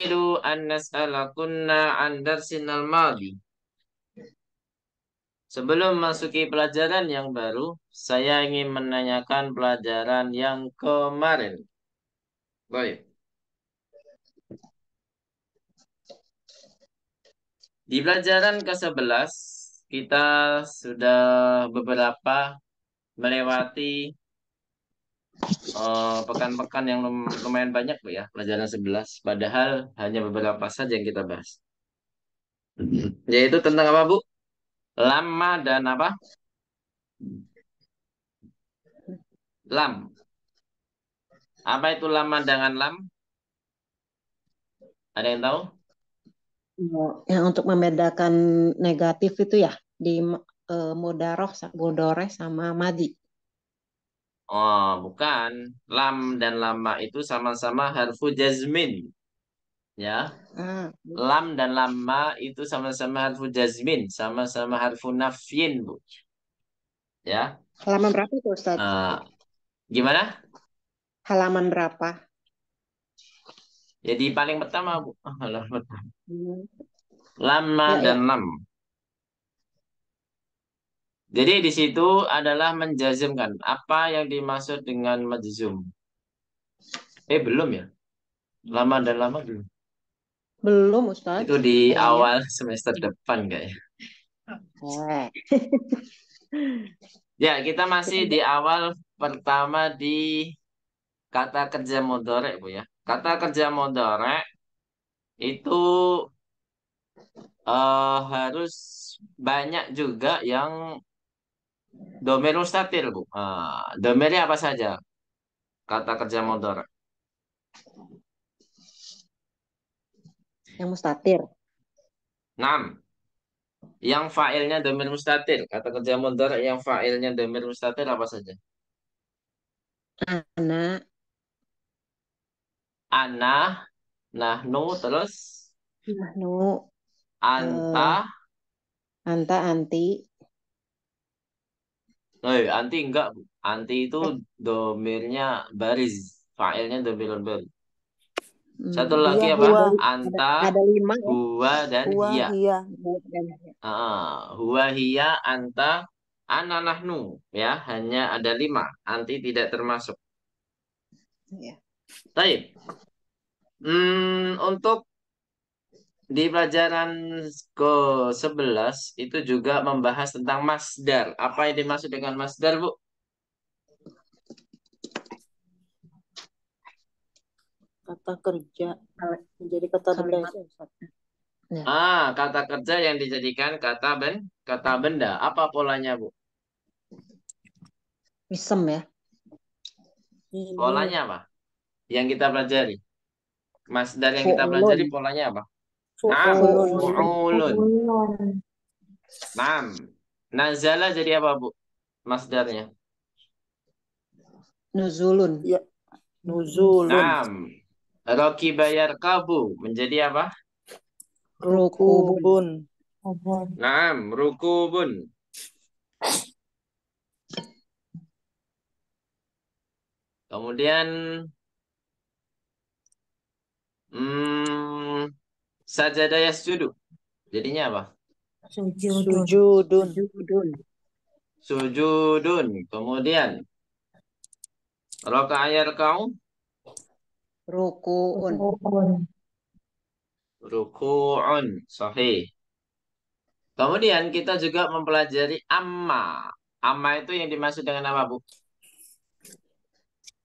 nuridu an nas'alakunna an darsinal madi. Sebelum masuki pelajaran yang baru, saya ingin menanyakan pelajaran yang kemarin. Baik. Di pelajaran ke-11, kita sudah beberapa melewati Eh, pekan-pekan uh, yang lumayan banyak Bu ya, pelajaran 11. Padahal hanya beberapa saja yang kita bahas. Mm-hmm. Yaitu tentang apa Bu? Lama dan apa? Lam. Apa itu lama dengan lam? Ada yang tahu? Oh, yang untuk membedakan negatif itu ya di uh, eh, modaroh modore sama madi. Oh, bukan. Lam dan lama itu sama-sama harfu jazmin. Ya. Hmm. Lam dan lama itu sama-sama harfu jazmin, sama-sama harfu nafyin, Bu. Ya. Halaman berapa itu, Ustaz? Uh, eh, gimana? Halaman berapa? Jadi paling pertama, Bu. Oh, halaman pertama. Hmm. Lama ya, ya, dan lam. Jadi di situ adalah menjazmkan. Apa yang dimaksud dengan majzum? Eh belum ya? Lama dan lama belum. Belum Ustaz. Itu di oh, awal ya. semester depan guys. Oh. ya, kita masih di awal pertama di kata kerja modorek Bu ya. Kata kerja modorek itu uh, harus banyak juga yang Domain mustatir, Bu. Uh, ah, domainnya apa saja? Kata kerja motor. Yang mustatir. enam Yang fa'ilnya domain mustatir. Kata kerja motor yang fa'ilnya domain mustatir apa saja? Anak. Anak. Nah, nahnu, terus? Nahnu. Anta. Uh, anta, anti. Oh, iya, anti enggak. Anti itu eh. domirnya baris. Fa'ilnya domir ber. Hmm, Satu hmm, lagi iya, apa? Hua, Anta, ada, ada lima, Hua, ya. dan hua, hiya. hiya. Ah, hua, hiya, anta, ana, nahnu. Ya, hanya ada lima. Anti tidak termasuk. Ya. Baik. Hmm, untuk di pelajaran ke-11 itu juga membahas tentang masdar. Apa yang dimaksud dengan masdar, Bu? Kata kerja menjadi kata benda. Ya. Ah, kata kerja yang dijadikan kata ben kata benda. Apa polanya, Bu? Misem ya. Polanya apa? Yang kita pelajari. Masdar yang kita pelajari polanya apa? Naam, fu'ulun. Naam. Nazala jadi apa, Bu? Masdarnya. Nuzulun. Ya. Nuzulun. Naam. bayar kabu menjadi apa? Rukubun. Naam, rukubun. Kemudian hmm, ya yasjudu. Jadinya apa? Sujudun. Sujudun. Sujudun. Kemudian raka'a yarka'u ruku'un. Ruku'un. Sahih. Kemudian kita juga mempelajari amma. Amma itu yang dimaksud dengan apa, Bu?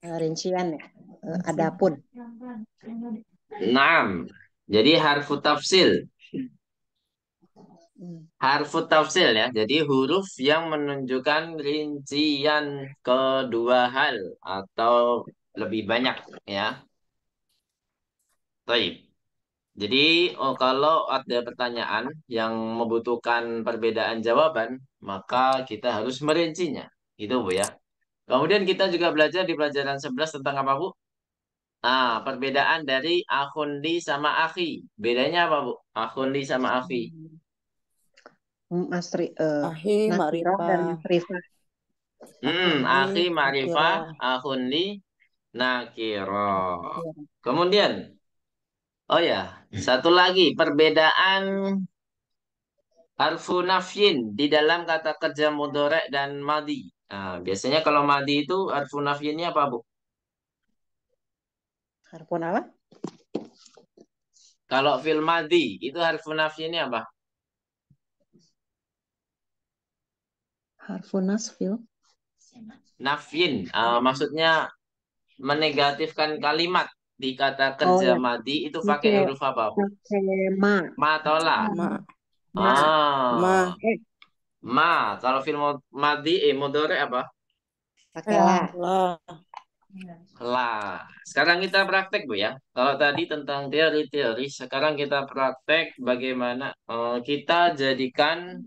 Eh, rincian ya, eh, adapun. Enam. Jadi harfu tafsil. Hmm. Harfu tafsil ya. Jadi huruf yang menunjukkan rincian kedua hal atau lebih banyak ya. Baik. Jadi oh, kalau ada pertanyaan yang membutuhkan perbedaan jawaban, maka kita harus merincinya. Itu Bu ya. Kemudian kita juga belajar di pelajaran 11 tentang apa Bu? Ah, perbedaan dari akhundi sama akhi. Bedanya apa, Bu? Akhundi sama akhi. Hmm, Masri, uh, eh, hmm, akhi, Marifah. Dan Hmm, akhi, Marifah, akhundi, nakiro. Kemudian, oh ya, satu lagi perbedaan harfu nafyin di dalam kata kerja mudorek dan madi. Nah, biasanya kalau madi itu harfu nafyinnya apa, Bu? Harfun apa? Kalau fil madi itu harfun ini apa? Harfun nasfil. Nafin, uh, ah, maksudnya menegatifkan kalimat di kata oh, kerja oh, iya. madi itu pakai huruf apa? Pakai ma. Ma atau la? Ma. Ah. Ma. Ma. Eh. ma. Kalau film madi eh modore apa? Pakai la lah sekarang kita praktek bu ya kalau tadi tentang teori-teori sekarang kita praktek bagaimana uh, kita jadikan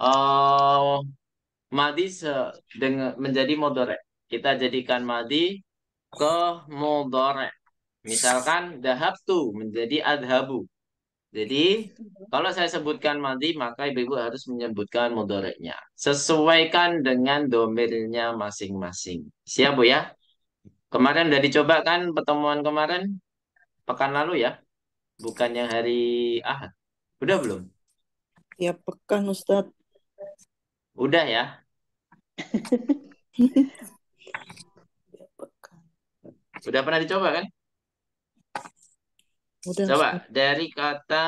uh, madi dengan menjadi modore kita jadikan madi ke modore misalkan dahabtu menjadi adhabu jadi kalau saya sebutkan madi maka ibu-ibu harus menyebutkan modoreknya sesuaikan dengan domirnya masing-masing siap bu ya Kemarin udah dicoba kan pertemuan kemarin pekan lalu ya? Bukan yang hari Ahad. Udah belum? Ya pekan Ustadz. Udah ya? sudah pernah dicoba kan? Udah, Coba Ustaz. dari kata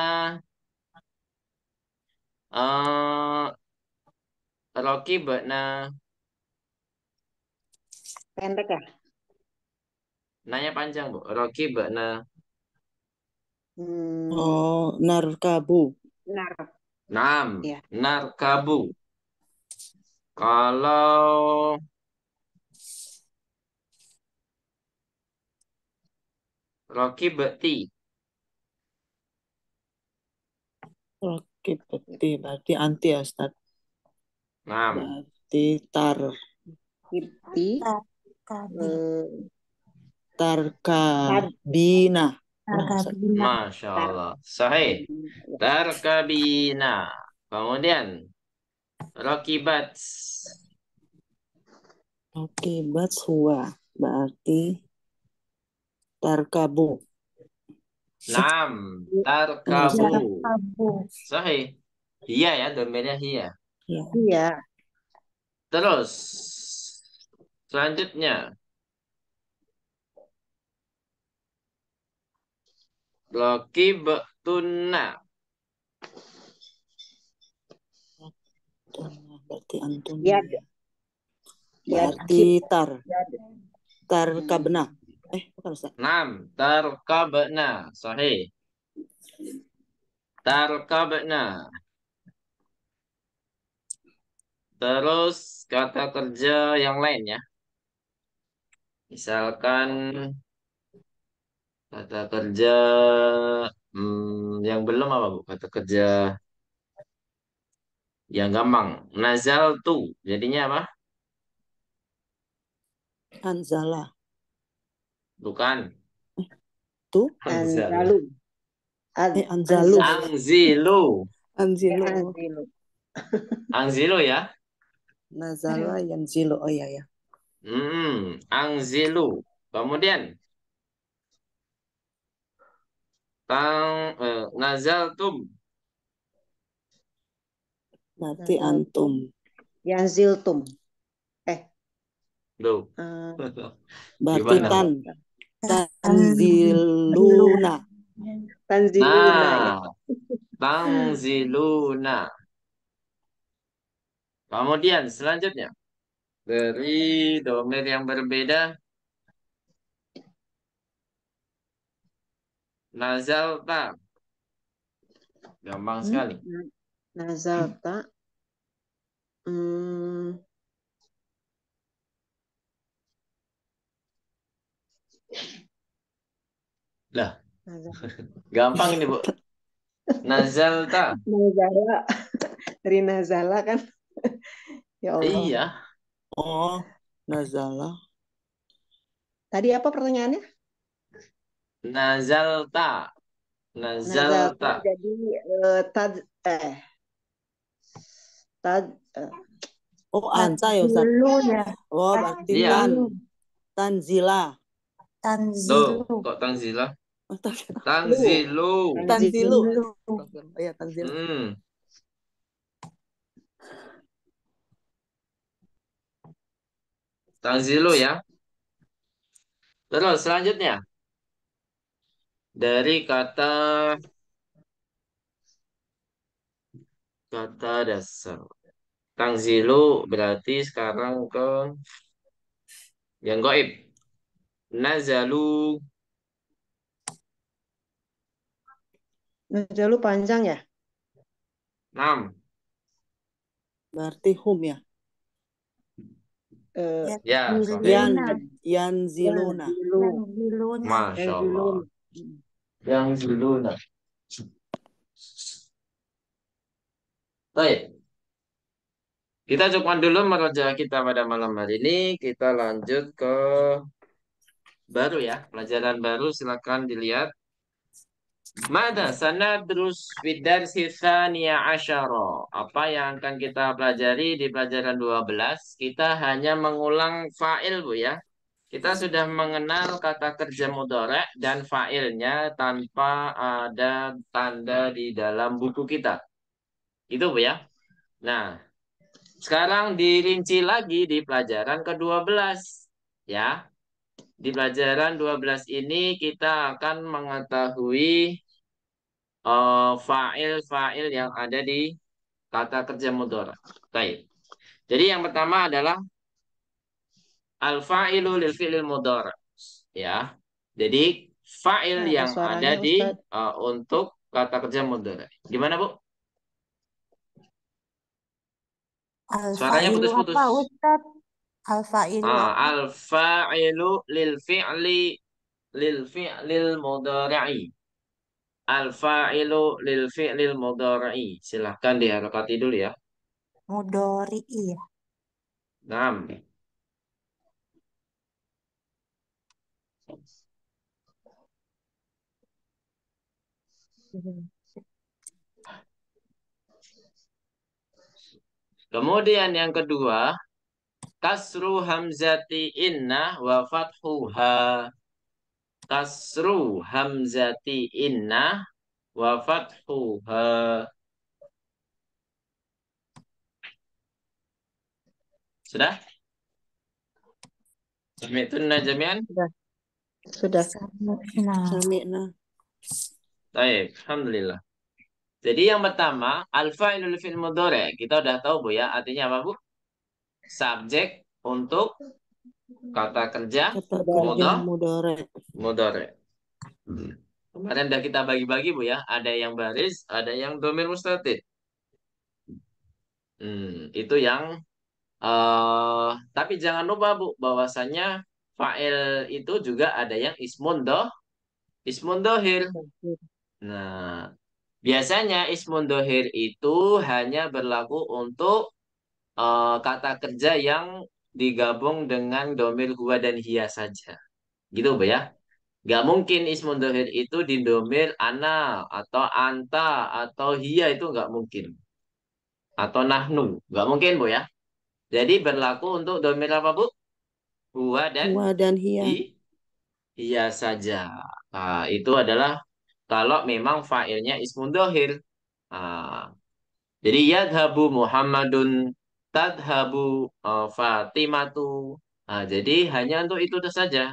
uh, Rocky nah pendek ya? Nanya panjang, Bu. Rocky na Hmm. Oh, narkabu. Nar. Nam. Ya. Narkabu. Kalau Rocky berarti, Rocky berarti berarti anti ya Ustaz. Nam. Berarti tar. Bekti. Tar. Tarkabina. Tarkabina. Masya Allah. Sahih. Tarkabina. Kemudian. Rokibat. Rokibat huwa. Berarti. Tarkabu. Nam. Tarkabu. Sahih. Iya ya, domainnya iya. Iya. Terus. Selanjutnya. Lakibtunna. Berarti antum. Ya. ya. Berarti ya. tar. Ya, kabna. Eh, bukan Ustaz. Naam, kabna. Sahih. kabna. Terus kata kerja yang lain ya. Misalkan Kata kerja hmm, yang belum apa Bu? Kata kerja yang gampang. Nazal tu jadinya apa? Anzala. Bukan. Tu? Anzalu. Eh, Anzalu. Anzilu. Anzilu. Anzilu. Anzilu ya? Nazala yang Oh ya ya. Hmm, Angzilu. Kemudian Kang eh, tum, Nanti antum. tum, Eh. do, Uh, eh. Berarti tan. Tanziluna. Tanziluna. Nah, tanziluna. Kemudian selanjutnya dari domain yang berbeda Nazalta. Gampang hmm, sekali. Nazalta. Hmm. hmm. Lah. Gampang ini, Bu. Nazalta. Nazala. Dari Nazala kan. ya Allah. Iya. Oh, Nazala. Tadi apa pertanyaannya? Nazalta. Nazalta. Jadi uh, tad eh tad uh, Oh, anca ya Ustaz. Oh, berarti iya. tanzila. Tanzilu. Loh, kok tanzila? Tanzilu. Tanzilu. Iya, tanzilu. Hmm. Tanzilu ya. Terus selanjutnya dari kata kata dasar. Tangzilu berarti sekarang ke yang goib. Nazalu. Nazalu panjang ya? 6. Berarti hum ya? Uh, ya, yeah, yang yan, Yanziluna. Masya Allah. Yang dulu nah Baik. Kita cukupkan dulu meroja kita pada malam hari ini. Kita lanjut ke baru ya. Pelajaran baru silakan dilihat. Mada sanadrus sisa sisania asyara. Apa yang akan kita pelajari di pelajaran 12? Kita hanya mengulang fa'il Bu ya. Kita sudah mengenal kata kerja mudorek dan fa'ilnya tanpa ada tanda di dalam buku kita. Itu Bu ya. Nah, sekarang dirinci lagi di pelajaran ke-12 ya. Di pelajaran 12 ini kita akan mengetahui eh, fa'il-fa'il uh, yang ada di kata kerja mudorek. Baik. Jadi yang pertama adalah al fa'ilu lil fi'lil mudhari. Ya. Jadi fa'il nah, yang ada di uh, untuk kata kerja mudhari. Gimana, Bu? Suaranya putus-putus. Al-fa'ilu. Ah, al lil fi'li lil fi'lil mudhari. Al-fa'ilu lil fi'lil mudhari. Silahkan diharakati dulu ya. i ya. Naam. Kemudian yang kedua, kasru hamzati inna wa fathuha. Kasru hamzati inna wa fathuha. Sudah? Sami'tunna jami'an? Sudah. Sudah. Sami'na. Sami'na. Baik, alhamdulillah. Jadi yang pertama, al-fa'ilul fil mudhari. Kita udah tahu Bu ya, artinya apa Bu? Subjek untuk kata kerja mudhari. Mudhari. Hmm. Kemarin udah kita bagi-bagi Bu ya, ada yang baris, ada yang domir mustatid. Hmm, itu yang uh, tapi jangan lupa Bu bahwasanya fa'il itu juga ada yang ismun doh ismun Nah, biasanya ismun dohir itu hanya berlaku untuk uh, kata kerja yang digabung dengan domil huwa dan hiya saja. Gitu, Bu ya. Gak mungkin ismun dohir itu di domil ana atau anta atau hiya itu gak mungkin. Atau nahnu. Gak mungkin, Bu ya. Jadi berlaku untuk domil apa, Bu? Huwa dan, huwa dan hiya. Hi, hiya saja. Nah, itu adalah kalau memang fa'ilnya ismun dohir. Ah. jadi yadhabu Muhammadun tadhabu uh, Fatimatu. Ah, jadi hanya untuk itu saja.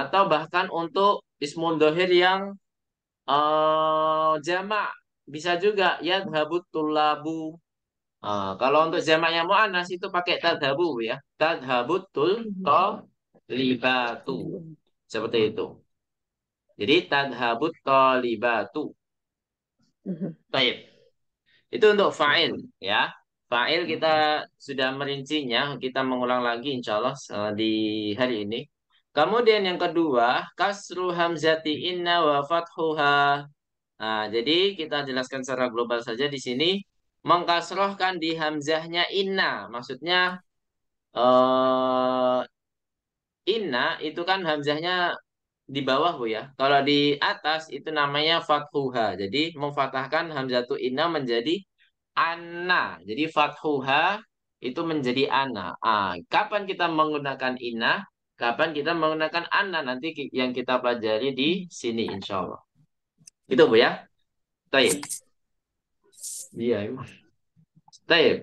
atau bahkan untuk ismun dohir yang uh, bisa juga yadhabu tulabu. kalau untuk yang mu'anas itu pakai tadhabu ya. Tadhabu tul libatu. Seperti itu. Jadi tadhabut talibatu. Baik. Mhm. Itu untuk fa'il ya. Fa'il kita mhm. sudah merincinya, kita mengulang lagi insya Allah eh, di hari ini. Kemudian yang kedua, kasru hamzati inna wa fathuha. Nah, jadi kita jelaskan secara global saja di sini. Mengkasrohkan di hamzahnya inna. Maksudnya, uh, inna itu kan hamzahnya di bawah Bu ya. Kalau di atas itu namanya fathuha. Jadi memfatahkan hamzatu inna menjadi anna. Jadi fathuha itu menjadi anna. Ah, kapan kita menggunakan inna? Kapan kita menggunakan anna? Nanti yang kita pelajari di sini insya Allah. Itu Bu ya. Taib. Iya, Taib.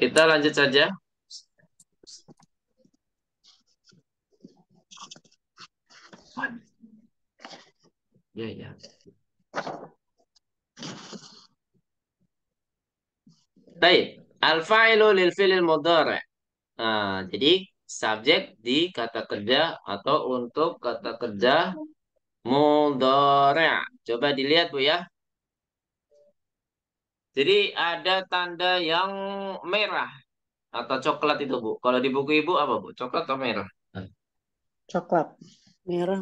Kita lanjut saja. fun. Ya, yeah, yeah. Baik, al-fa'ilu lil fi'il mudhari'. Nah, jadi subjek di kata kerja atau untuk kata kerja mudhari'. Coba dilihat Bu ya. Jadi ada tanda yang merah atau coklat itu Bu. Kalau di buku Ibu apa Bu? Coklat atau merah? Coklat. Merah.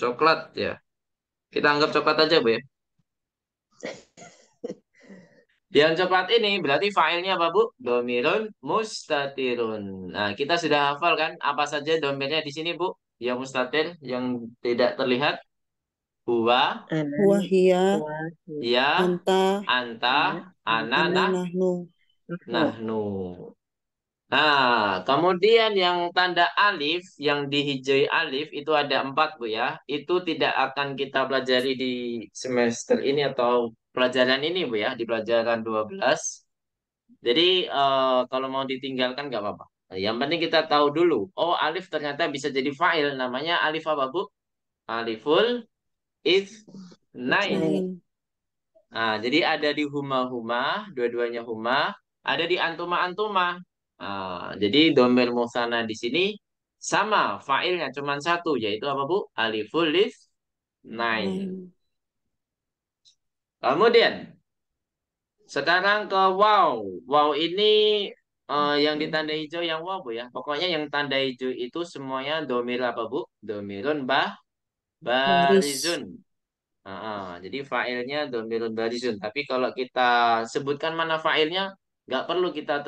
Coklat ya. Kita anggap coklat aja, Bu ya. Yang coklat ini berarti filenya apa, Bu? Domirun mustatirun. Nah, kita sudah hafal kan apa saja domirnya di sini, Bu? Yang mustatir, yang tidak terlihat. Buah, wahia, ya, anta, anta, ana, nahnu. Nahnu. Nah, kemudian yang tanda alif, yang dihijai alif itu ada empat Bu ya. Itu tidak akan kita pelajari di semester ini atau pelajaran ini Bu ya, di pelajaran 12. Jadi uh, kalau mau ditinggalkan nggak apa-apa. Yang penting kita tahu dulu, oh alif ternyata bisa jadi fa'il. Namanya alif apa Bu? Aliful is nine Nah, jadi ada di huma-huma, dua-duanya huma, ada di antuma-antuma. Ah, jadi domir musana di sini sama fa'ilnya cuma satu yaitu apa Bu? Aliful lif nain. Kemudian sekarang ke wow. Wow ini uh, yang ditanda hijau yang wow Bu ya. Pokoknya yang tanda hijau itu semuanya domir apa Bu? Domirun bah barizun. Uh, uh, jadi fa'ilnya domirun barizun. Tapi kalau kita sebutkan mana fa'ilnya nggak perlu kita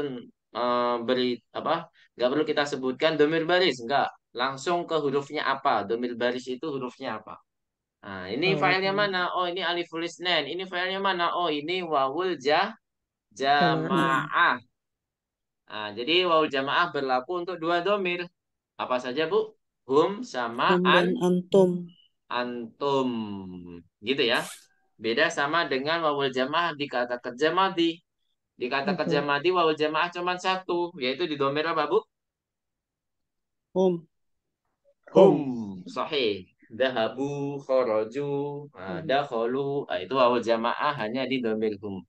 Eh, beri apa nggak perlu kita sebutkan domir baris enggak hmm. langsung ke hurufnya apa domir baris itu hurufnya apa nah ini oh, filenya okay. mana oh ini aliful isnan ini filenya mana oh ini wawul jah hmm. jamaah nah, jadi wawul jamaah berlaku untuk dua domir apa saja bu hum sama hum an antum antum gitu ya beda sama dengan wawul jamaah di kata kerja madi Dikatakan okay. jamaah di wawal jamaah cuma satu, yaitu di domir apa, Bu? Hum. Hum. Sahih. Dahabu, khoroju, dahulu Nah, itu wawal jamaah hanya di domir hum.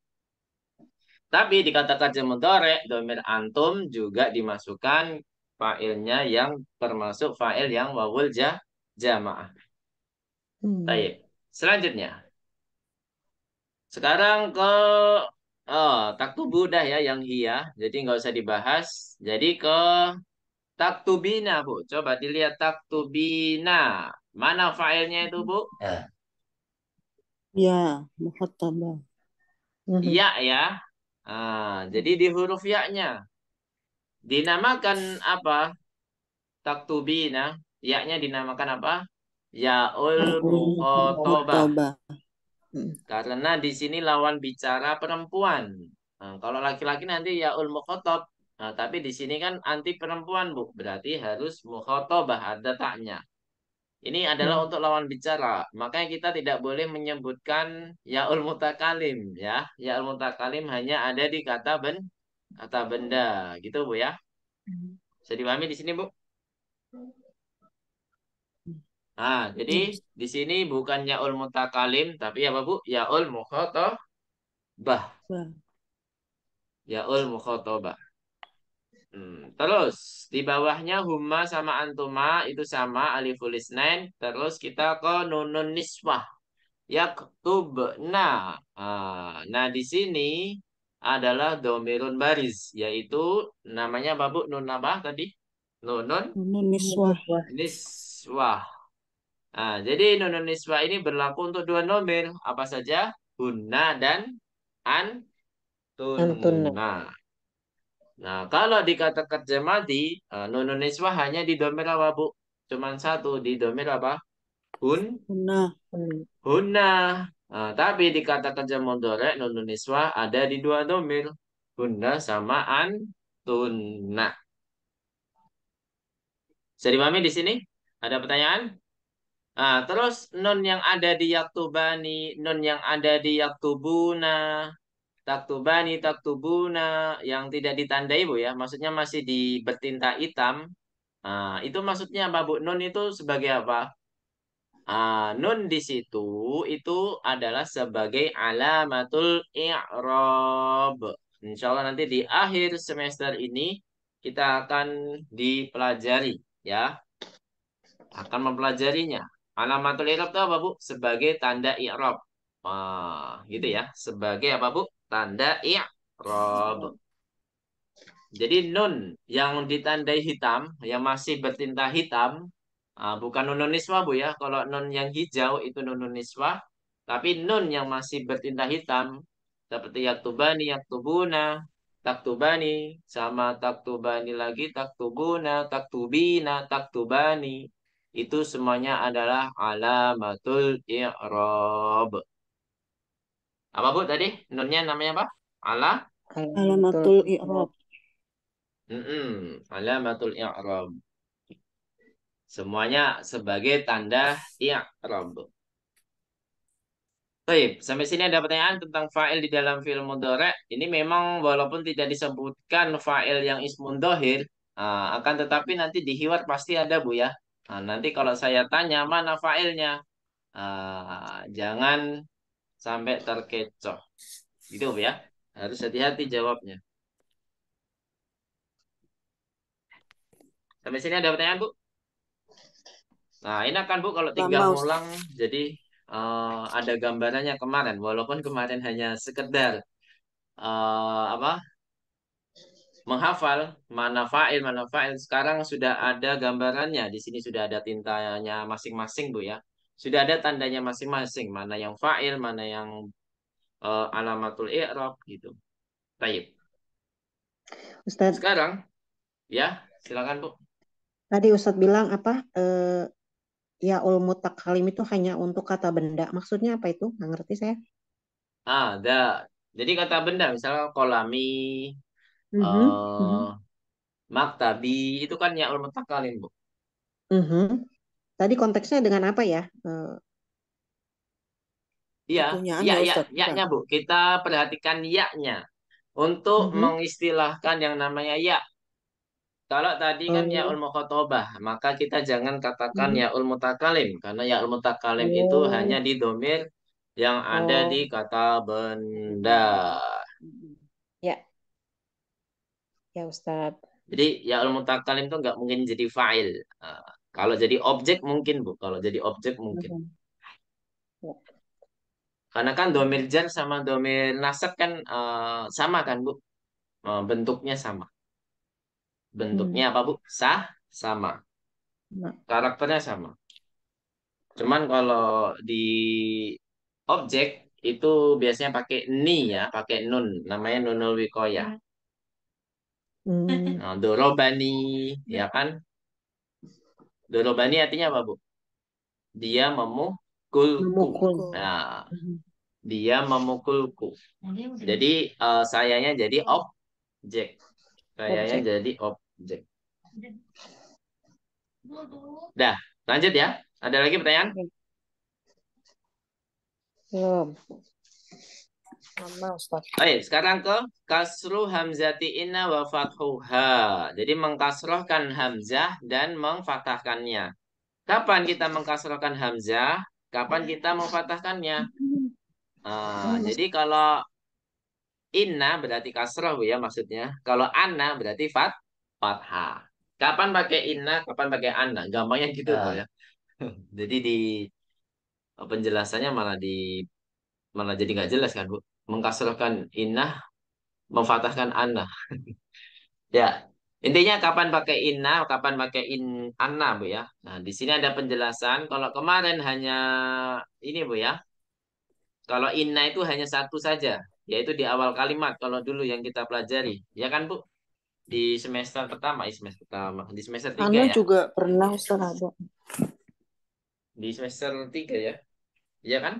Tapi dikatakan jemudore, domir antum juga dimasukkan failnya yang termasuk fail yang wawul ja, jamaah. Hmm. Baik. Selanjutnya. Sekarang ke Oh, tubuh dah ya yang iya. Jadi nggak usah dibahas. Jadi ke taktubina, Bu. Coba dilihat tak tubina Mana filenya itu, Bu? Ya, ya muhatabah. Mhm. Ya, ya. Ah, jadi di huruf ya-nya. Dinamakan apa? Taktubina. Ya-nya dinamakan apa? Ya'ul mukhotobah. Hmm. Karena di sini lawan bicara perempuan. Nah, kalau laki-laki nanti ya ul mukhotob. Nah, tapi di sini kan anti perempuan, Bu. Berarti harus mukhotobah ada taknya. Ini adalah hmm. untuk lawan bicara. Makanya kita tidak boleh menyebutkan yaul mutakalim ya. Yaul mutakalim hanya ada di kata ben kata benda, gitu Bu ya. Hmm. Bisa dipahami di sini, Bu? Nah, jadi iya. di sini bukan yaul mutakalim, tapi apa Bu? Yaul mukhotabah. Yaul mukhotabah. Hmm. Terus di bawahnya huma sama antuma itu sama aliful isnain. Terus kita ke nunun niswah. Yaktub. nah nah di sini adalah domirun baris yaitu namanya babu Bu? Nun apa tadi? Nunun. Nunun niswah. Niswah. Nah, jadi nonon nisbah ini berlaku untuk dua nomer apa saja? Hunna dan antunna. Nah, kalau dikatakan jemadi, mati eh, nunun nisbah hanya di domil apa, Bu? Cuman satu di domil apa? Hun. Hunna. Hunna. Nah, tapi dikatakan jamodore nonon nisbah ada di dua domain. Hunna sama antunna. Bisa Mami di sini? Ada pertanyaan? Nah, terus nun yang ada di yaktubani, nun yang ada di yaktubuna, taktubani, taktubuna, yang tidak ditandai Bu ya, maksudnya masih di bertinta hitam. Nah, itu maksudnya apa Bu? Nun itu sebagai apa? Ah, nun di situ itu adalah sebagai alamatul i'rab. Insya Allah nanti di akhir semester ini kita akan dipelajari ya. Akan mempelajarinya. Alamatul irob itu apa, Bu? Sebagai tanda irob. Wah, gitu ya. Sebagai apa, Bu? Tanda irob. Jadi nun yang ditandai hitam, yang masih bertinta hitam, ah, bukan nun, niswa, Bu ya. Kalau nun yang hijau itu nun, nun niswa. Tapi nun yang masih bertinta hitam, seperti yaktubani, yaktubuna, taktubani, sama taktubani lagi, taktubuna, taktubina, taktubani itu semuanya adalah alamatul i'rab. Apa Bu tadi? Nurnya namanya apa? Ala alamatul i'rab. Mm -mm. Alamatul i'rab. Semuanya sebagai tanda i'rab. Baik, sampai sini ada pertanyaan tentang fa'il di dalam film mudhari. Ini memang walaupun tidak disebutkan fa'il yang ismun dohir, ah, akan tetapi nanti di hiwar pasti ada Bu ya Nah, nanti kalau saya tanya mana failnya, uh, jangan sampai terkecoh. Gitu ya, harus hati-hati jawabnya. Sampai sini ada pertanyaan, Bu? Nah, ini akan Bu kalau tinggal Lama, ulang, jadi uh, ada gambarannya kemarin, walaupun kemarin hanya sekedar uh, apa menghafal mana fa'il, mana fa'il. Sekarang sudah ada gambarannya. Di sini sudah ada tintanya masing-masing, Bu ya. Sudah ada tandanya masing-masing. Mana yang fa'il, mana yang uh, alamatul i'rab gitu. Taib. Ustaz. Sekarang ya, silakan Bu. Tadi Ustadz bilang apa? Eh, ya ul itu hanya untuk kata benda. Maksudnya apa itu? Enggak ngerti saya. Ah, da. Jadi kata benda misalnya kolami, Mm-hmm, mm-hmm. eh, mak tadi itu kan Ya'ul Mutakallim, Bu. -hmm. Tadi konteksnya dengan apa ya? Eh, iya Iya, iya iya, Bu. Kita perhatikan ya-nya untuk -hmm. mengistilahkan yang namanya ya. Kalau tadi oh, kan Oh. ya'ul mukhatabah, maka kita jangan katakan ya ya'ul mutakallim karena ya ya'ul oh. itu hanya di domir yang ada di oh. kata benda. Ya Ustaz. Jadi ya mutakalim itu nggak mungkin jadi fa'il. Uh, kalau jadi objek mungkin Bu, kalau jadi objek mungkin. Ya. Karena kan domir jar sama domir nasab kan uh, sama kan Bu? Uh, bentuknya sama. Bentuknya hmm. apa Bu? Sah sama. Nah. Karakternya sama. Cuman kalau di objek itu biasanya pakai ni ya, pakai nun, namanya nunul wikoya. Hmm. Nah, dorobani, ya kan? Dorobani artinya apa, Bu? Dia memukulku. Memukul. Nah, hmm. nah, dia memukulku. Jadi uh, eh, sayanya jadi objek. Sayanya objek. jadi objek. Dah, lanjut ya. Ada lagi pertanyaan? Belum. Amma Ustaz. Oke, sekarang ke kasru hamzati inna wa fathuha. Jadi mengkasrohkan hamzah dan mengfatahkannya. Kapan kita mengkasrohkan hamzah? Kapan kita memfatahkannya? Uh, ah, jadi kalau inna berarti kasroh ya maksudnya. Kalau anna berarti fat fatha. Kapan pakai inna, kapan pakai anna? Gampangnya gitu uh. ya. jadi di penjelasannya malah di malah jadi nggak jelas kan bu mengkasrahkan innah, memfatahkan anna. ya, intinya kapan pakai inna, kapan pakai in anna, Bu ya. Nah, di sini ada penjelasan. Kalau kemarin hanya ini, Bu ya. Kalau inna itu hanya satu saja, yaitu di awal kalimat kalau dulu yang kita pelajari. Ya kan, Bu? Di semester pertama, di semester pertama, di semester tiga anna ya. juga pernah Ustaz ada. Di semester tiga ya. Iya kan?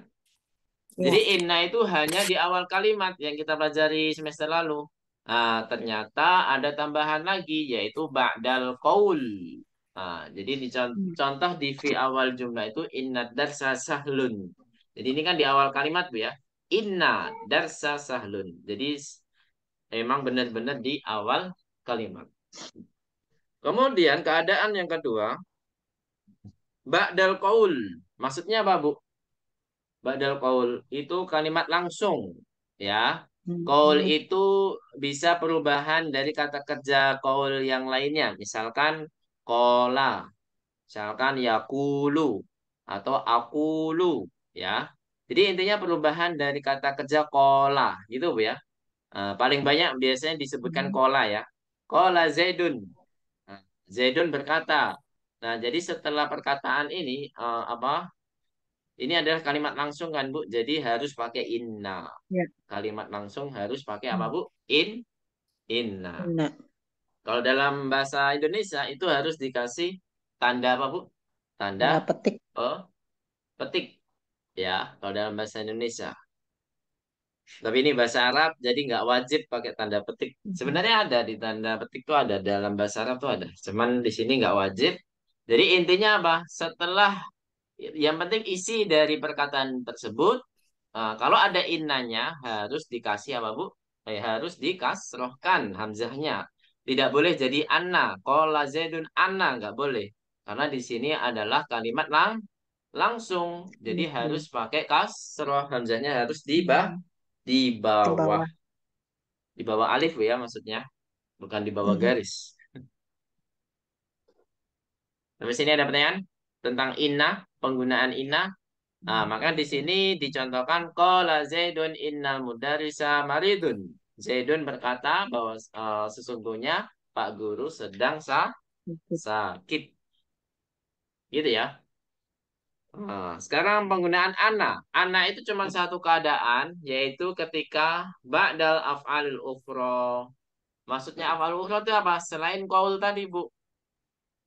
Iya. Jadi inna itu hanya di awal kalimat yang kita pelajari semester lalu. Nah, ternyata ada tambahan lagi yaitu ba'dal qaul. Nah, jadi di hmm. contoh di fi awal jumlah itu inna darsa sahlun. Jadi ini kan di awal kalimat Bu ya. Inna darsa sahlun. Jadi emang benar-benar di awal kalimat. Kemudian keadaan yang kedua ba'dal qaul. Maksudnya apa, Bu? badal kaul itu kalimat langsung ya hmm. Kaul itu bisa perubahan dari kata kerja kaul yang lainnya. Misalkan kola, misalkan yakulu atau akulu ya. Jadi intinya perubahan dari kata kerja kola gitu bu ya. Uh, paling banyak biasanya disebutkan hmm. kola ya. Kola Zaidun. Nah, Zaidun berkata. Nah jadi setelah perkataan ini uh, apa ini adalah kalimat langsung kan Bu, jadi harus pakai inna. Ya. Kalimat langsung harus pakai apa hmm. Bu? In, inna. inna. Kalau dalam bahasa Indonesia itu harus dikasih tanda apa Bu? Tanda ya, petik. Oh, petik. Ya, kalau dalam bahasa Indonesia. Tapi ini bahasa Arab, jadi nggak wajib pakai tanda petik. Hmm. Sebenarnya ada di tanda petik itu ada dalam bahasa Arab itu ada. Cuman di sini nggak wajib. Jadi intinya apa? Setelah yang penting isi dari perkataan tersebut uh, kalau ada innanya harus dikasih apa bu eh, harus dikasrohkan hamzahnya tidak boleh jadi anna kola zaidun anna nggak boleh karena di sini adalah kalimat lang langsung jadi hmm. harus pakai kasroh hamzahnya harus di bawah di bawah di bawah alif ya maksudnya bukan di bawah hmm. garis. sampai ini ada pertanyaan? tentang inna, penggunaan inna. Nah, hmm. maka di sini dicontohkan qala Zaidun innal mudarrisa maridun. Zaidun berkata bahwa uh, sesungguhnya Pak guru sedang sa sakit. Gitu ya. Nah, sekarang penggunaan ana. Ana itu cuma ya. satu keadaan yaitu ketika ba'dal af'alul ufro. Maksudnya af'alul ufro itu apa? Selain qaul tadi, Bu.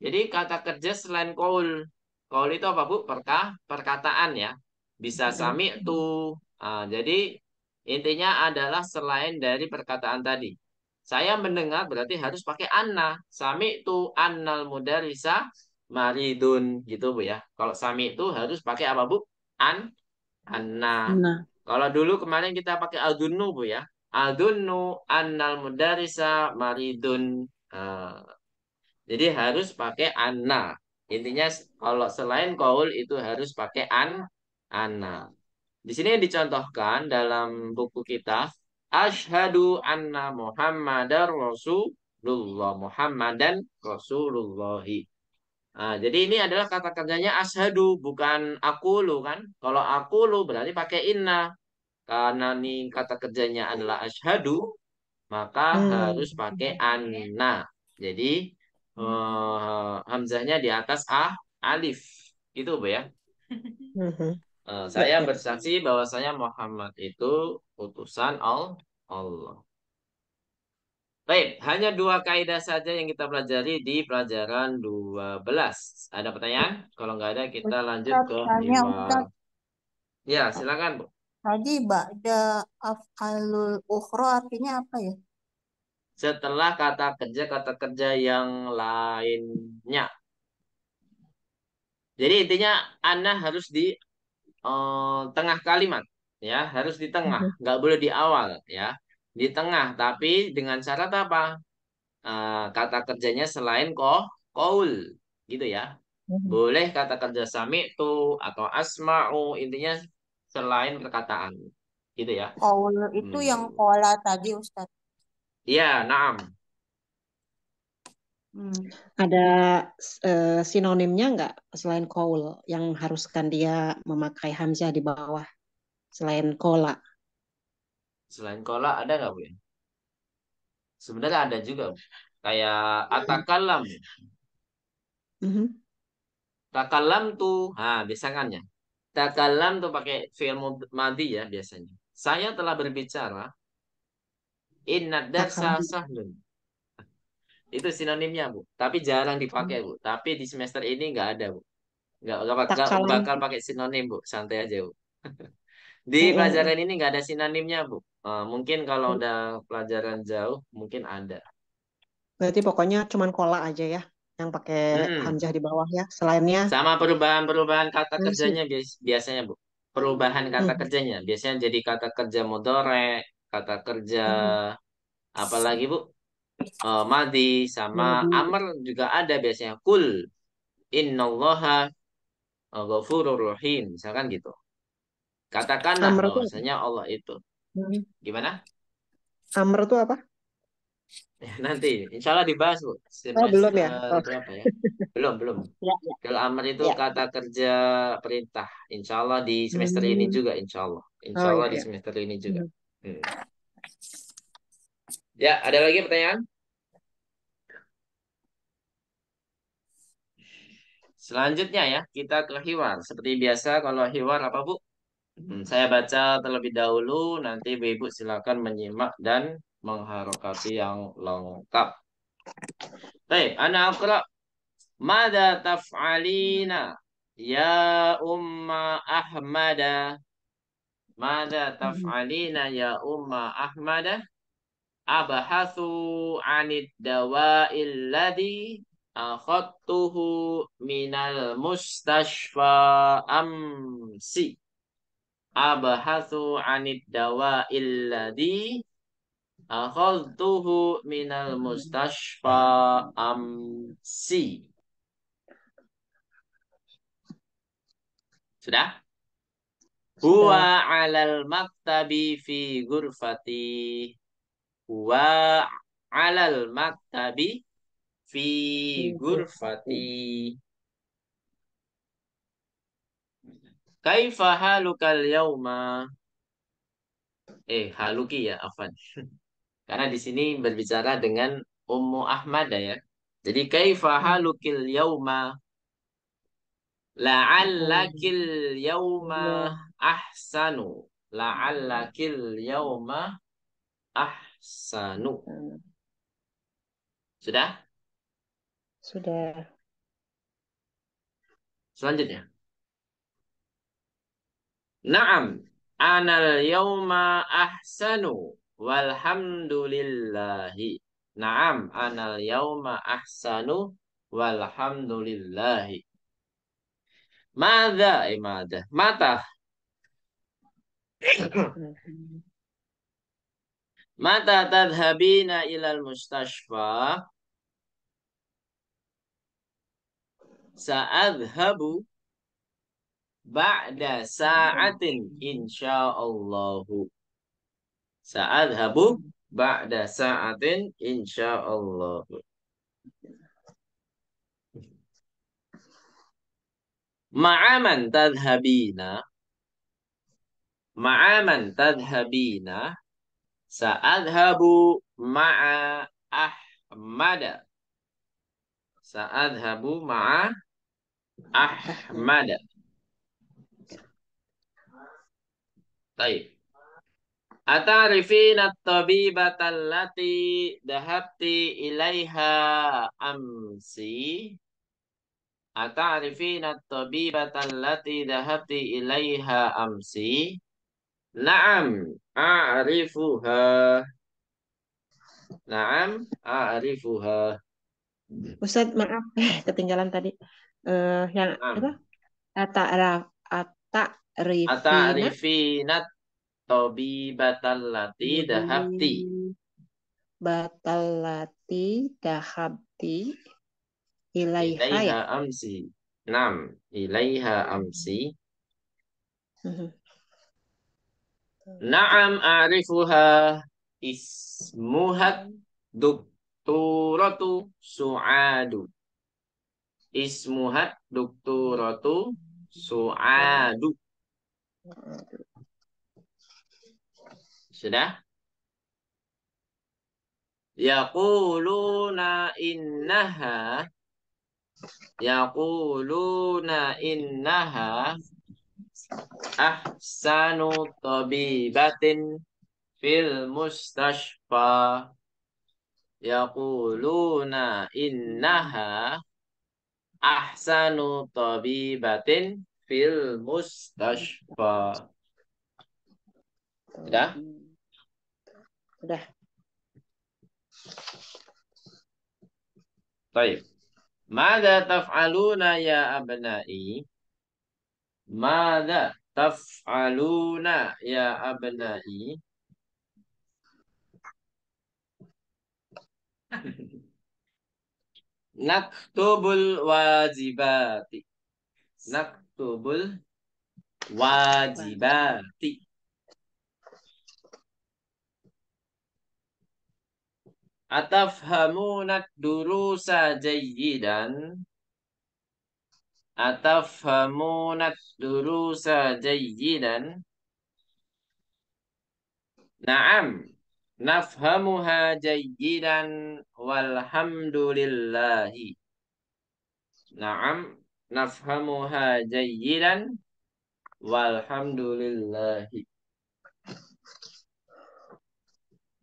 Jadi kata kerja selain qaul. Kol itu apa Bu? Perka, perkataan ya. Bisa sami tu. Nah, jadi intinya adalah selain dari perkataan tadi. Saya mendengar berarti harus pakai anna. Sami tu annal mudarisa maridun gitu Bu ya. Kalau sami itu harus pakai apa Bu? An anna. anna. Kalau dulu kemarin kita pakai adunnu Bu ya. Adunnu annal mudarisa maridun. Uh, jadi harus pakai anna. Intinya kalau selain kaul itu harus pakai an ana. Di sini dicontohkan dalam buku kita Ashadu anna Muhammadar Rasulullah Muhammadan Rasulullahi. Nah, jadi ini adalah kata kerjanya ashadu bukan aku lu kan. Kalau aku lu berarti pakai inna. Karena ini kata kerjanya adalah ashadu maka hmm. harus pakai anna. Jadi uh, hamzahnya di atas a alif gitu bu ya uh, saya bersaksi bahwasanya Muhammad itu utusan all Allah Baik, hanya dua kaidah saja yang kita pelajari di pelajaran 12. Ada pertanyaan? Kalau nggak ada, kita lanjut ke tanya, lima. Ya, silakan, Bu. Tadi Mbak ba'da af'alul ukhra artinya apa ya? setelah kata kerja kata kerja yang lainnya. Jadi intinya anda harus di uh, tengah kalimat ya, harus di tengah, iya. nggak boleh di awal ya. Di tengah tapi dengan syarat apa? Uh, kata kerjanya selain ko koul gitu ya. Mhm. Boleh kata kerja sami itu atau asma'u intinya selain perkataan gitu ya. Kaul itu hmm. yang pola tadi ustadz Ya, naam. Hmm. Ada uh, sinonimnya nggak selain kaul yang haruskan dia memakai hamzah di bawah selain kola? Selain kola ada nggak bu? Ya? Sebenarnya ada juga. Kayak atakalam. Mm -hmm. Takalam hmm. tuh, ha, biasanya. Takalam tuh pakai fi'il madi ya biasanya. Saya telah berbicara Inna darsa sahlun. Itu sinonimnya, Bu. Tapi jarang dipakai, Bu. Oh. Tapi di semester ini nggak ada, Bu. Nggak, bakal, bakal pakai sinonim, Bu. Santai aja, Bu. di oh. pelajaran ini nggak ada sinonimnya, Bu. Uh, mungkin kalau hmm. udah pelajaran jauh, mungkin ada. Berarti pokoknya cuma kola aja ya yang pakai hmm. hamzah di bawah ya. Selainnya sama perubahan-perubahan kata iya kerjanya biasanya, Bu. Perubahan kata hmm. kerjanya biasanya jadi kata kerja modore, kata kerja, hmm. apalagi Bu? Uh, madi sama hmm, hmm. amr juga ada biasanya kul innallaha ghafurur rahim misalkan gitu. Katakanlah bahwasanya Allah itu. Gimana? Amr itu apa? nanti insya Allah dibahas bu. Oh, semester oh, belum ya? Oh. ya? Belum belum. ya, ya. Kalau amr itu ya. kata kerja perintah. Insya Allah di semester hmm. ini juga insya Allah. Oh, insya Allah di iya. semester ini juga. Hmm. Hmm. Ya, ada lagi pertanyaan? Selanjutnya ya, kita ke hewan. Seperti biasa kalau hewan apa Bu? Hmm, saya baca terlebih dahulu, nanti Bu Ibu silakan menyimak dan mengharokati yang lengkap. Baik, anak akra. Mada taf'alina ya umma ahmada Mada mm-hmm. taf'alina ya umma Ahmadah? Abahathu anid dawa'il ladhi akhattuhu minal mustashfa amsi. Abahathu anid dawa'il ladhi akhattuhu minal mm-hmm. mustashfa amsi. Sudah? Huwa alal maktabi fi gurfati. Huwa alal maktabi fi gurfati. Kaifa halukal yauma? Eh, haluki ya, Afan. Karena di sini berbicara dengan Ummu Ahmad ya. Jadi kaifa halukil yauma? La'allakil yawma ahsanu. La'allakil yawma ahsanu. Sudah? Sudah. Selanjutnya. Naam, anal yawma ahsanu walhamdulillahi. Naam, anal yawma ahsanu walhamdulillahi. Mada, eh mada. Mata. Mata tadhabina ilal mustashfa. Sa'adhabu ba'da sa'atin insya'allahu. Sa'adhabu ba'da sa'atin insya'allahu. Ma'aman tadhabina. Ma'aman tadhabina. Sa'adhabu ma'a Ahmada. Sa'adhabu ma'a Ahmada. Baik. Atarifina tabibata allati dhahabti ilaiha amsi? Ata'rifina tabibatan lati dhahabti ilaiha amsi? Naam, a'rifuha. Naam, a'rifuha. Ustaz, maaf ketinggalan tadi. Uh, yang Naam. apa? Ata'raf ata'rifina. Ata'rifina tabibatan lati dhahabti. Batal lati dhahabti. Ilaiha, ilaiha ya? amsi. Nam. Ilaiha amsi. Mhm. Naam arifuha ismuhat dukturatu su'adu. Ismuhat dukturatu su'adu. Sudah? Yaquluna innaha Yaquluna innaha ahsanu tabibatin fil mustashfa yaquluna innaha ahsanu tabibatin fil mustashfa sudah sudah Baik. Mada taf'aluna ya abnai? Mada taf'aluna ya abnai? Naktubul wajibati. Naktubul wajibati. Atafhamunak durusa jayyidan? Atafhamunak durusa jayyidan? Naam. Nafhamuha jayyidan walhamdulillahi. Naam. Nafhamuha jayyidan walhamdulillahi.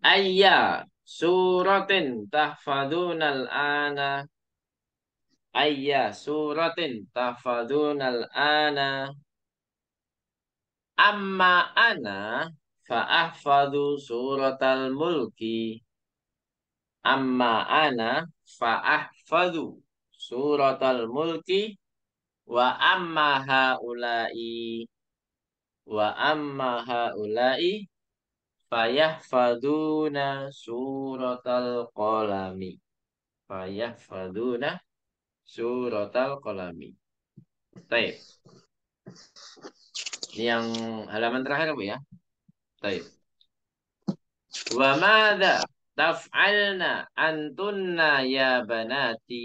Ayya suratin tahfadunal ana ayya suratin tahfadunal ana amma ana ahfadu suratal mulki amma ana ahfadu suratal mulki wa amma haula'i wa amma haula'i Fayahfaduna suratal kolami. Fayahfaduna suratal kolami. Taib. Ini yang halaman terakhir Bu ya. Taib. Wa madha taf'alna antunna ya banati.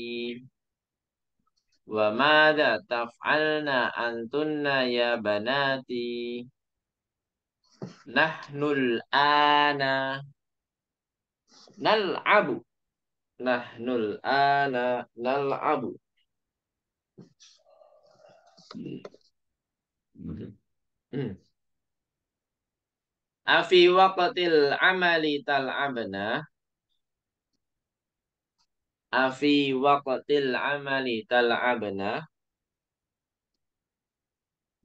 Wa madha taf'alna antunna ya banati. Nahnul ana nal'abu. Nahnul ana nal'abu. Hmm. hmm. Afi waqtil amali tal'abna. Afi waqtil amali tal'abna.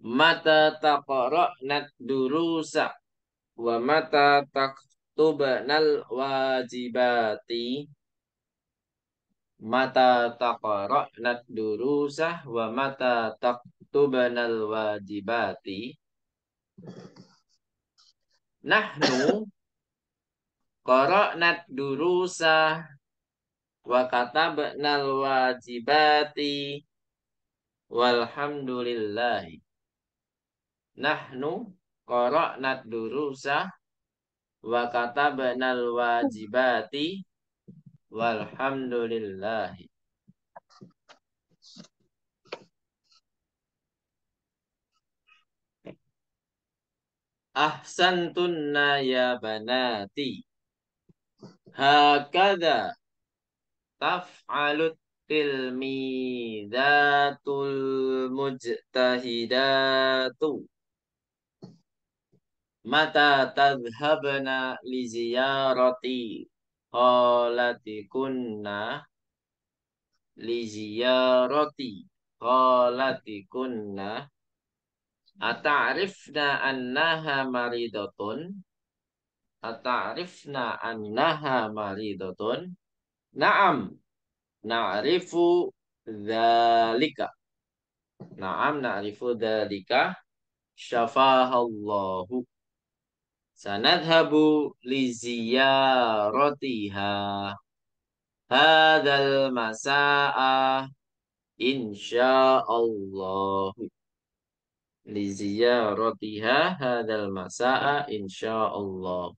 Mata taqra'nat durusa wa mata taktubnal wajibati mata taqra'nat durusah wa mata taktubnal wajibati nahnu qara'nat durusah wa katabnal wajibati walhamdulillahi nahnu qara'na durusa wa katabna wajibati walhamdulillahi Ahsantunna ya banati Hakada Taf'alut tilmidatul mujtahidatu Mata tadhabna li ziyarati khalati kunna li ziyarati khalati kunna ata'rifna annaha maridatun ata'rifna annaha maridatun na'am na'rifu dzalika na'am na'rifu dzalika syafahallahu Sanadhabu li ziyaratiha hadzal masa'a insyaallah li ziyaratiha hadzal masa'a insyaallah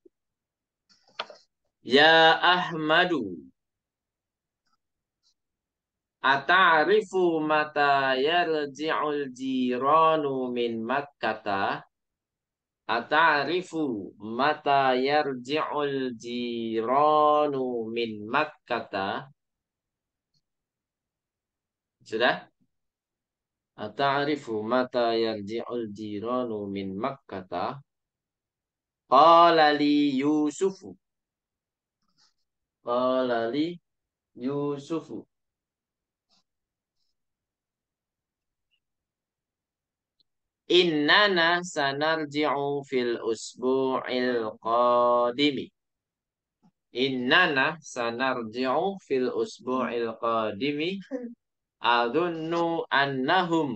Ya Ahmadu Ata'rifu mata yarji'ul jiranu min makkata Ata'rifu mata yarji'ul jiranu min makkata. Sudah? Ata'rifu mata yarji'ul jiranu min makkata. Qala li Yusufu. Qala li Yusufu. Innana sanarji'u fil usbu'il qadimi. Innana sanarji'u fil usbu'il qadimi. Adunnu annahum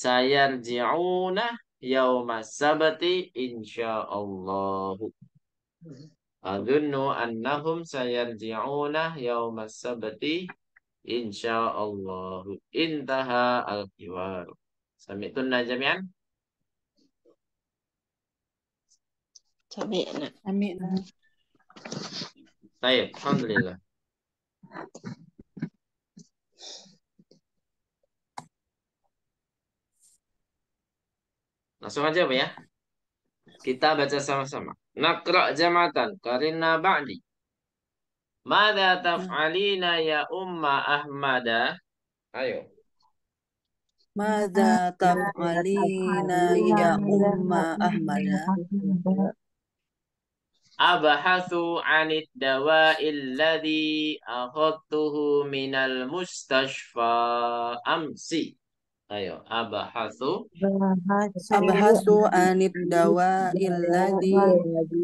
sayarji'una yawma sabati insya'allah. Adunnu annahum sayarji'una yawma sabati insya'allah. Intaha al-kiwaru. Sami'tunna jami'an? Sami'na. Sami'na. Baik, alhamdulillah. Langsung aja Pak ya. Kita baca sama-sama. Nakra jamatan karina ba'di. Mada taf'alina ya umma Ahmada? Ayo. Mada iya, iya, tamalina iya, ya umma ahmada Abahathu anit dawa illadhi ahottuhu minal mustashfa amsi Ayo, abahasu. Abahasu anid dawa illadi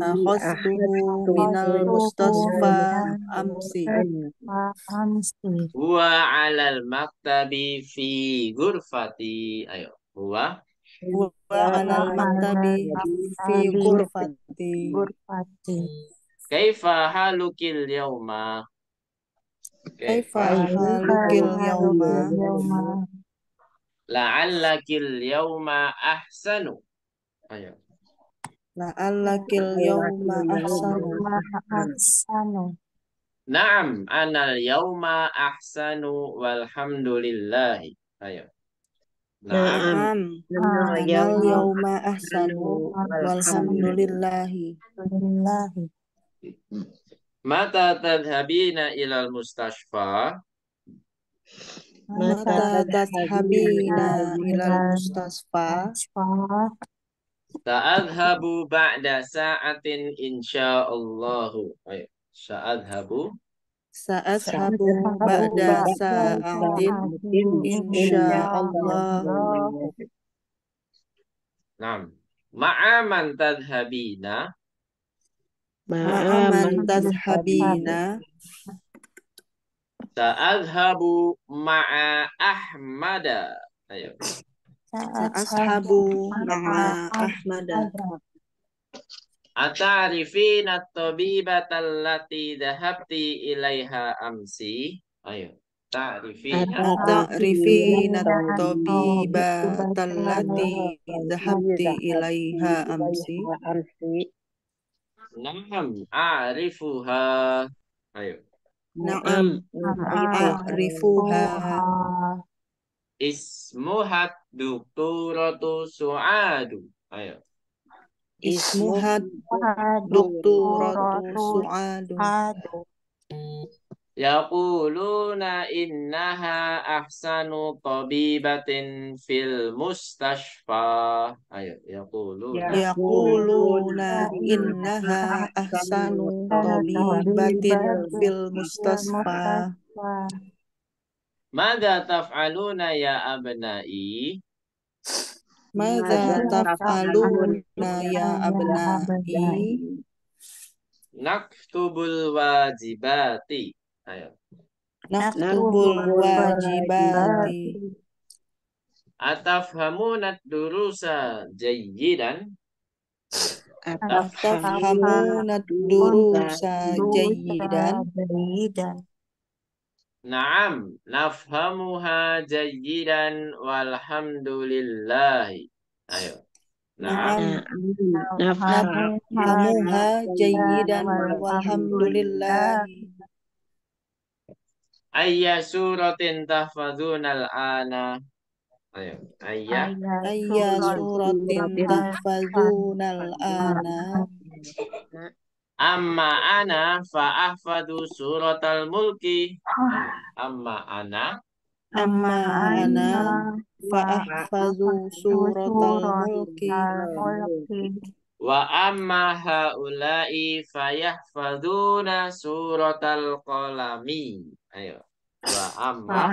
akhastuhu minal mustasfa amsi. Huwa alal maktabi fi gurfati. Ayo, huwa. Huwa alal maktabi fi gurfati. Gurfati. Kaifa halukil yauma? Kaifa halukil yauma? La'allakil yauma ahsanu. Ayo. La'allakil yauma ahsanu. Naam, anal yauma ahsanu walhamdulillahi. Ayo. Naam. Anal yauma ahsanu walhamdulillahi. Mata tadhabina ilal mustashfa. Nah, mata tadhabina nah, ilal mustasfa sa'adhabu ba'da sa'atin insya'allahu sa'adhabu sa'adhabu ba'da sa'atin insya'allahu Naam. Ma'a man tadhabina Ma'a man tadhabina Sa'adhabu ma'a Ahmada. Ayo. Sa'adhabu ma'a Ahmada. Atarifina tabibata allati dhahabti ilaiha amsi. Ayo. Ta'rifina Ta'rifina tabibata allati dhahabti ilaiha amsi. Naam, arifuha. Ayo. Naam. A'rifuha. Ah, Ismuhat dukturatu su'adu. Ayo. Ismuhat dukturatu su'adu. Yaquluna innaha ahsanu tabibatin fil mustashfa. Ayo, yaquluna. Ya. Yaquluna innaha ahsanu tabibatin fil mustashfa. Mada taf'aluna ya abna'i? Mada ya taf'aluna ya abna'i? Naktubul wajibati. Ayo. Naktubul wajibati. atafhamu durusa jayidan. atafhamu durusa jayidan. Naam, nafhamuha jayidan walhamdulillahi. Ayo. Naam. Nafhamuha jayidan walhamdulillahi. Ayya suratin tahfazunal ana. Ayo. Ayya. Ayya suratin tahfazunal ana. Amma ana fa'ahfadu suratal mulki. Amma ana. Amma ana fa'ahfadu suratal mulki. Wa amma haula'i fayahfaduna suratal qalami. Ayo wa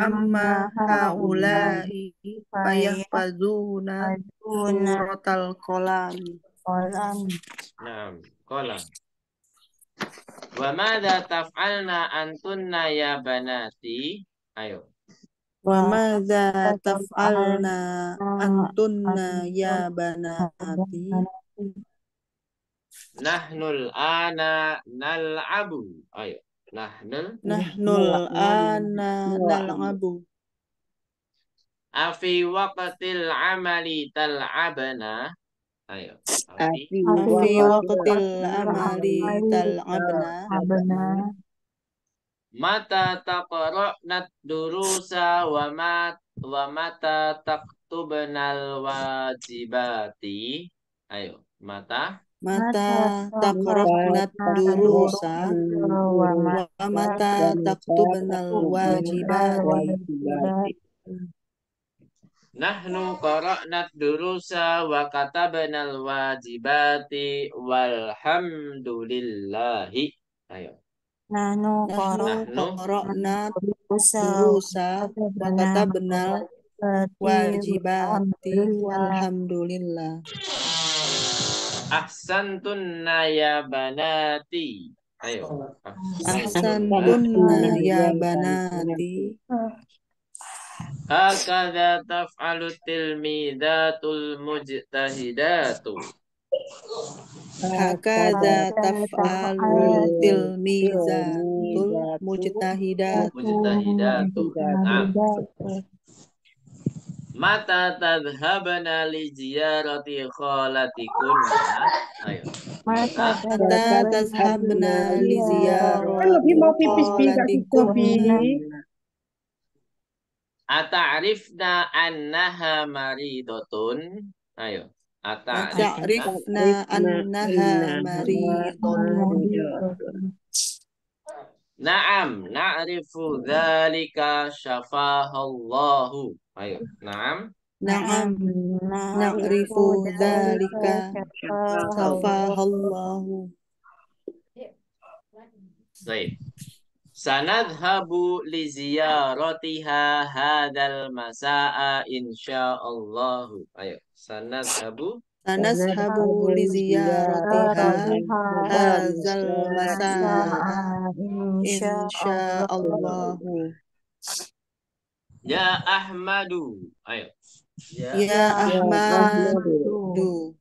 amma haulai fayahfazuna suratal kolam kolam nah kolam wa madza taf'alna antunna ya banati ayo wa madza taf'alna antunna ya, ya banati nahnul ana nal'abu ayo Nahnul nah, Nahnul ana ah, nal'abu Afi waqtil amali tal'abna Ayo Afi waqtil amali tal'abna Mata taqra'nat durusa wa mat wa mata taktubnal wajibati Ayo mata mata tak takrafnat durusa wa mata tak taktubnal wajibati Nahnu qara'nat durusa wa benal wajibati walhamdulillahi. Ayo. Nahnu qara'nat durusa wa benal wajibati walhamdulillah. Ahsan Ahsantunna ya banati. Ayo. Ahsantunna ya banati. Hakadha taf'alu tilmidatul mujtahidatu. Hakadha taf'alu tilmidatul mujtahidatu. Mujtahidatu. Nah. Mata tadhabana li ziyarati kholatikunna. Ayo. Mata tadhabana li ziyarati lebih mau pipis bi kopi. Ata'rifna annaha maridotun. Ayo. Ata'rifna annaha maridotun. Naam, na'rifu dhalika syafahallahu. Ayo. Naam. Naam. Na'rifu dzalika. Safahallahu. Baik. Sanadhabu li ziyaratiha hadal masa'a insyaallah. Ayo, sanadhabu Sanadhabu li ziyaratiha hadal masa'a insyaallah. Ya Ahmadu. Ayo. Ya, ya Ahmadu.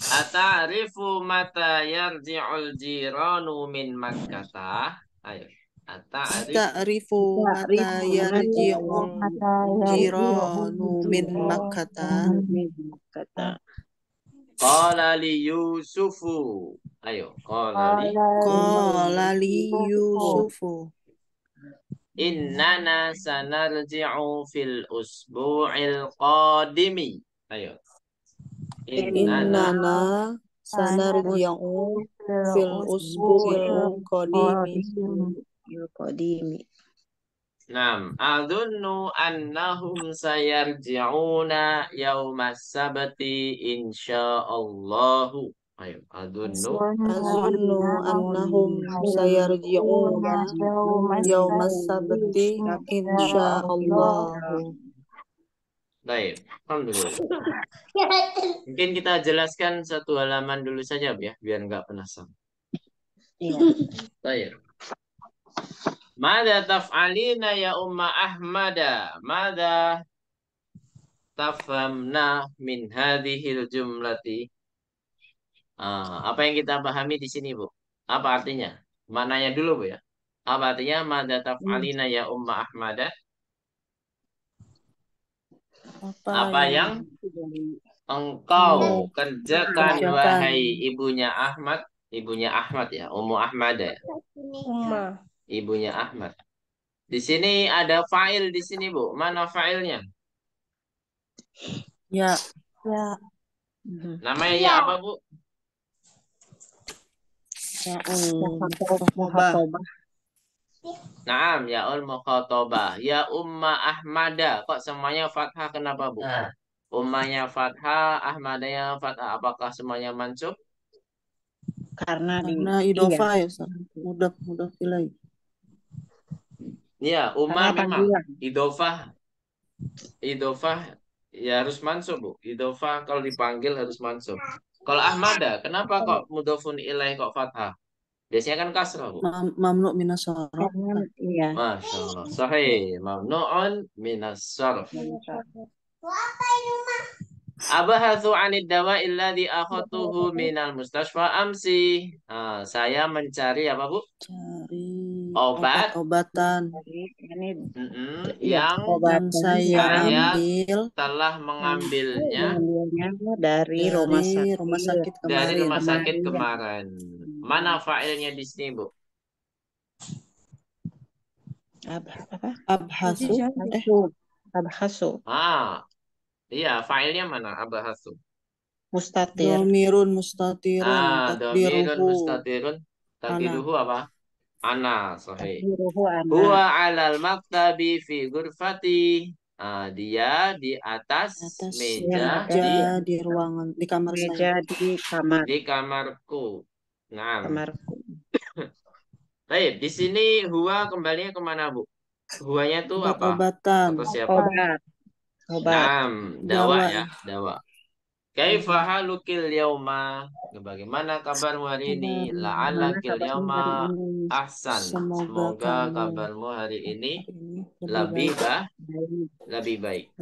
Ata'rifu mata yarji'ul jiranu min Makkah? Ayo. Ata'rifu mata yarji'ul jiranu min Makkah? Qala li Yusufu. Ayo, qala li. Qala li Yusufu. Innana sanarji'u fil usbu'il qadimi. Ayo. Innana sanarji'u fil usbu'il qadimi. Qadimi. Nam, adunnu annahum sayarji'una yawmas sabati insya'allahu. Ayo, adunnu adunnu annahum anu anu anu sayarji'un yaumas sabti insyaallah. Baik, alhamdulillah. Mungkin kita jelaskan satu halaman dulu saja ya, biar nggak penasaran. Iya. Baik. Mada taf'alina ya Umma Ahmada? Mada tafhamna min hadhil jumlati? Ah, apa yang kita pahami di sini, Bu? Apa artinya? mananya dulu, Bu ya. Apa artinya mada taf'alina hmm. ya Umma Ahmada? Apa, apa yang engkau hmm. kerjakan wahai ibunya Ahmad, ibunya Ahmad ya, umma Ahmada ya. Ibunya Ahmad. Di sini ada fa'il di sini, Bu. Mana fa'ilnya? Ya. Ya. Namanya ya apa, Bu? Mukhotobah. Naam, yaul mukhotobah. Ya umma Ahmada. Kok semuanya fathah kenapa bu? Nah. Ummanya fathah, Ahmadanya fathah. Apakah semuanya mansub? Karena, di nah, idofa iya. ya, mudah mudah ilai. Ya, umma memang idofah idofah ya harus mansub bu. Idofah kalau dipanggil harus mansub. Kalau Ahmada, kenapa kok mudofun ilaih kok fathah? Biasanya kan kasroh Bu. Mamnu minasarf. Iya. Masya Allah. Sahih. Mamnu'un minasarf. Apa ini, Abahathu anid dawa di akhutuhu iya, iya. minal mustashfa amsi. Nah, saya mencari apa, Bu? Cari obat obatan ini iya, yang obatan saya ya ambil telah mengambilnya dari rumah sakit, rumah sakit kemarin. dari rumah sakit kemarin. Mana failnya di sini, Bu? apa? Abhasu. Eh. Abhasu. Ah. Iya, failnya mana? Abhasu. Mustatir. Domirun mustatirun. Ah, domirun mustatirun. Takdiruhu apa? Ana, sahih. Huwa alal maktabi fi gurfati. Uh, ah, dia di atas, atas meja, meja di, di ruangan di kamar meja saya. di kamar di kamarku. Nah. Kamarku. Baik, di sini huwa kembalinya kemana bu? Huanya tuh Obat apa? Obatan. Atau siapa? Obat. Obat. Nah, dawa, dawa ya, dawa. Kaifa halukil yauma? Bagaimana kabarmu hari ini? La'alakil yauma ahsan. Semoga kabarmu hari ini lebih bah, lebih baik.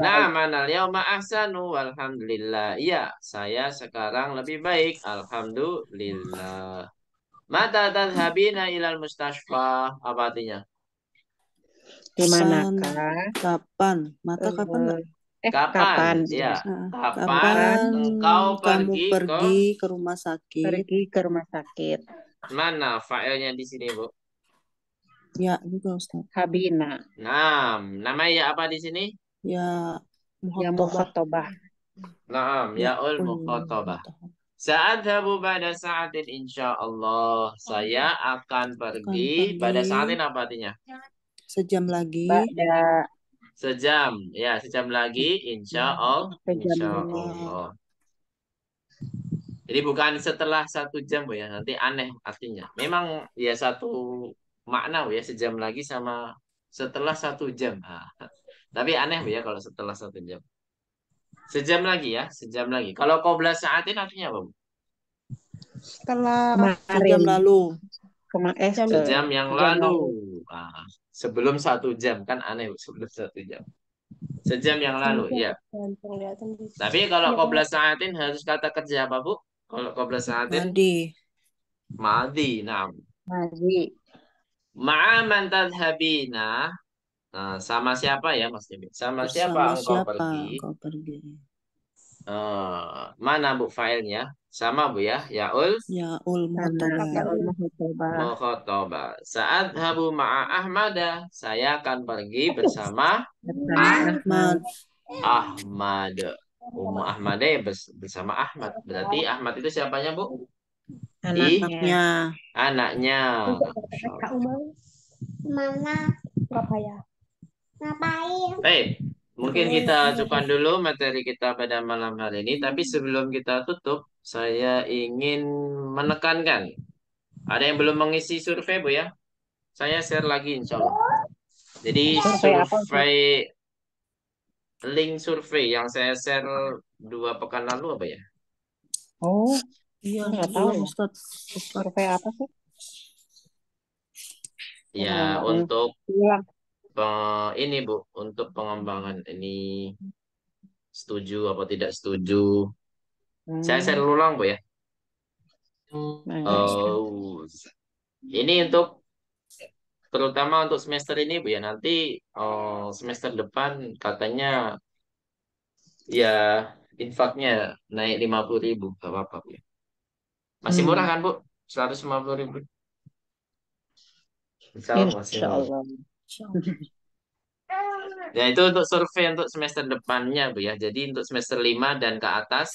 Nah, manal yauma ahsanu walhamdulillah. Iya, saya sekarang lebih baik. Alhamdulillah. Mata tadhabina ilal mustashfa. Apa artinya? Di manakah? Kapan? Mata kapan? eh, kapan, kapan ya kapan, kapan engkau pergi, pergi ke, ke rumah sakit pergi ke rumah sakit mana filenya di sini bu ya juga Ustaz Habina nama namanya ya apa di sini ya, ya mukhotobah Naam, ya ul ya, Saat habu pada saat ini, insya Allah. Saya akan pergi pada saat ini apa artinya? Sejam lagi. Pada Sejam, ya sejam lagi, insya Allah. Insya Allah. Jadi bukan setelah satu jam bu ya, nanti aneh artinya. Memang ya satu makna bu ya, sejam lagi sama setelah satu jam. Tapi aneh bu ya kalau setelah satu jam. Sejam lagi ya, sejam lagi. Kalau kau belas saatin artinya apa bu? Setelah sejam lalu. kemarin eh, sejam yang lalu. Ah sebelum satu jam kan aneh sebelum satu jam sejam yang lalu ya, ya. tapi kalau iya, kobra saatin harus kata kerja apa bu kalau kobra saatin madi madi nah madi ma'aman tadhabina nah, sama siapa ya mas Demi? sama Bersama siapa engkau siapa pergi engkau pergi Uh, mana Bu filenya? Sama Bu ya. ya Yaul. Yaul mukhotaba. Saat habu ma'a Ahmada. Saya akan pergi bersama Ahmad. Ahmad. Umu Ahmad ya bersama Ahmad. Berarti Ahmad itu siapanya Bu? Anaknya. Anaknya. Mana? Mama. Ya. Ngapain? Ngapain? Eh, Mungkin kita cukupkan dulu materi kita pada malam hari ini, tapi hmm. sebelum kita tutup, saya ingin menekankan. Ada yang belum mengisi survei, Bu ya? Saya share lagi insya Allah. Jadi survei, link survei yang saya share dua pekan lalu apa ya? Oh, iya hmm, nggak iya. tahu Ustaz. Survei apa sih? Ya, oh, untuk ya ini Bu untuk pengembangan ini setuju apa tidak setuju hmm. saya share hmm. ulang Bu ya oh ini untuk terutama untuk semester ini Bu ya nanti uh, semester depan katanya ya infaknya naik lima puluh ribu gak apa-apa Bu ya. masih hmm. murah kan Bu seratus lima puluh ribu Insya Allah, Insya Allah. Ya itu untuk survei untuk semester depannya Bu ya. Jadi untuk semester 5 dan ke atas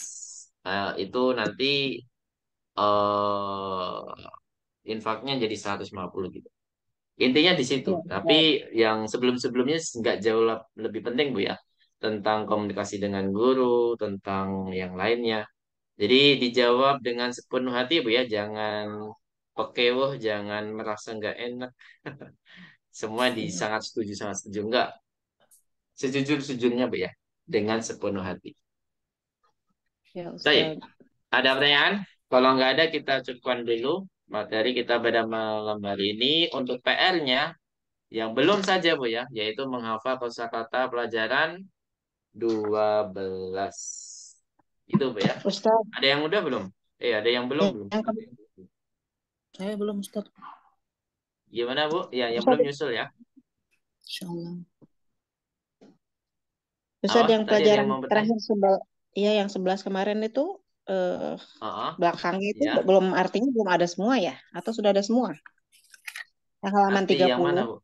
uh, itu nanti uh, infaknya jadi 150 gitu. Intinya di situ. Ya, Tapi ya. yang sebelum-sebelumnya nggak jauh lebih penting Bu ya tentang komunikasi dengan guru, tentang yang lainnya. Jadi dijawab dengan sepenuh hati Bu ya, jangan pekewuh, jangan merasa nggak enak. Semua di iya. sangat setuju, sangat setuju. Enggak. Sejujur-sejujurnya, Bu ya. Dengan sepenuh hati. saya Ustaz. Ada pertanyaan? Kalau nggak ada, kita cukupkan dulu materi kita pada malam hari ini. Untuk PR-nya, yang belum saja, Bu ya, yaitu menghafal kosakata pelajaran 12 itu bu ya Ustaz. ada yang udah belum eh ada yang belum iya, belum saya belum Ustaz Gimana Bu? Ya, yang belum nyusul ya. Insyaallah. Ustaz oh, yang pelajaran yang terakhir sebel iya yang 11 kemarin itu eh uh -huh. belakangnya itu ya. belum artinya belum ada semua ya atau sudah ada semua? Yang halaman Arti 30. Yang mana, Bu?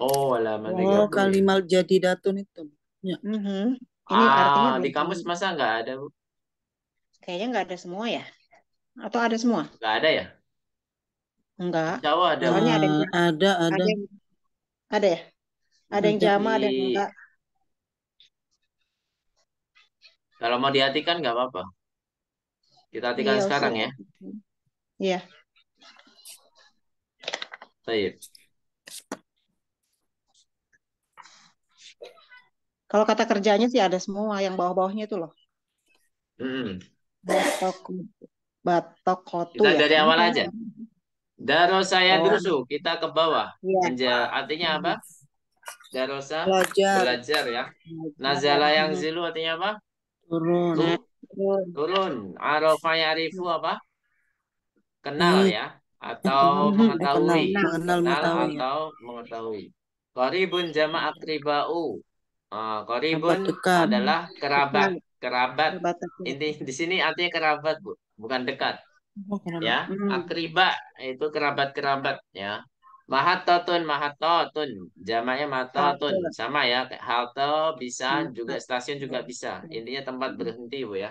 Oh, halaman oh, 30. Oh, kalimat ya. jadi datun itu. Ya. Mm -hmm. Ini ah, artinya di kamus masa nggak ada, Bu? Kayaknya nggak ada semua ya? Atau ada semua? Nggak ada ya? Enggak. Jawa ada. Soalnya ada eh, ada ada. Ada, yang, ada ya? Ada yang jama, ada yang enggak. Kalau mau dihatikan enggak apa-apa. Kita artikan iya, sekarang ya. Iya. Baik. Kalau kata kerjanya sih ada semua yang bawah-bawahnya itu loh. Hmm. Batok, batok kotu. Kita ya. dari awal aja. Darosa ya oh. dusu, kita ke bawah. Ya. artinya apa? Darosa belajar, belajar ya. Nazala yang zilu artinya apa? Turun. Turun. Arofa ya'rifu apa? Kenal hmm. ya atau mengetahui. Kenal, kenal, kenal atau mengetahui. Koribun jama akribau. Uh, ah, koribun adalah kerabat. Kerabat. Ini di sini artinya kerabat, Bu. Bukan dekat. Oh, ya hmm. akriba itu kerabat kerabat ya mahatotun mahatotun jamaknya mahatotun sama ya halte bisa juga stasiun juga bisa intinya tempat hmm. berhenti bu ya